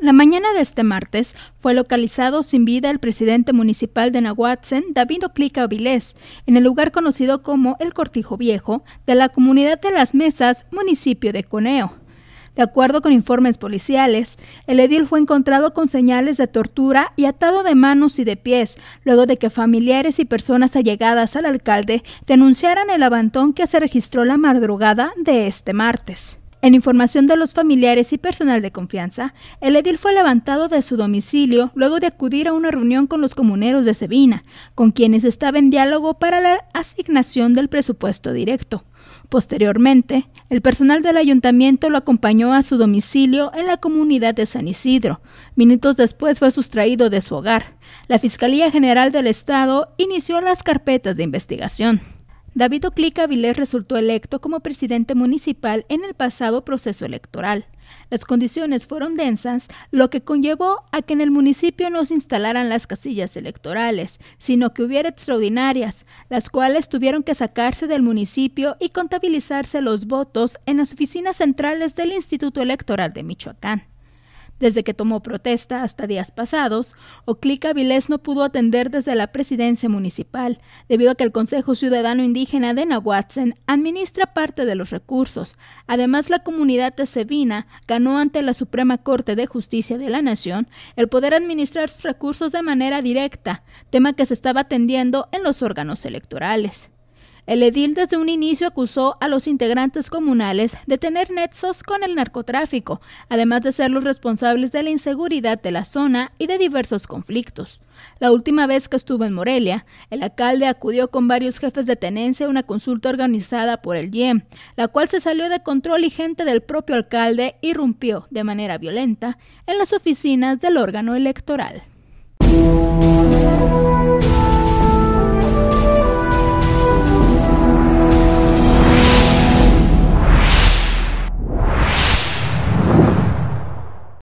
La mañana de este martes fue localizado sin vida el presidente municipal de Nahuatzen, David Oclica Avilés, en el lugar conocido como El Cortijo Viejo de la comunidad de Las Mesas, municipio de Coneo. De acuerdo con informes policiales, el edil fue encontrado con señales de tortura y atado de manos y de pies, luego de que familiares y personas allegadas al alcalde denunciaran el abantón que se registró la madrugada de este martes. En información de los familiares y personal de confianza, el edil fue levantado de su domicilio luego de acudir a una reunión con los comuneros de Sevina, con quienes estaba en diálogo para la asignación del presupuesto directo. Posteriormente, el personal del ayuntamiento lo acompañó a su domicilio en la comunidad de San Isidro. Minutos después fue sustraído de su hogar. La Fiscalía General del Estado inició las carpetas de investigación. David Clica Vilés resultó electo como presidente municipal en el pasado proceso electoral. Las condiciones fueron densas, lo que conllevó a que en el municipio no se instalaran las casillas electorales, sino que hubiera extraordinarias, las cuales tuvieron que sacarse del municipio y contabilizarse los votos en las oficinas centrales del Instituto Electoral de Michoacán. Desde que tomó protesta hasta días pasados, Oclica Vilés no pudo atender desde la presidencia municipal, debido a que el Consejo Ciudadano Indígena de Nahuatzen administra parte de los recursos. Además, la comunidad de Sevina ganó ante la Suprema Corte de Justicia de la Nación el poder administrar sus recursos de manera directa, tema que se estaba atendiendo en los órganos electorales. El edil desde un inicio acusó a los integrantes comunales de tener nexos con el narcotráfico, además de ser los responsables de la inseguridad de la zona y de diversos conflictos. La última vez que estuvo en Morelia, el alcalde acudió con varios jefes de tenencia a una consulta organizada por el IEM, la cual se salió de control y gente del propio alcalde irrumpió de manera violenta en las oficinas del órgano electoral.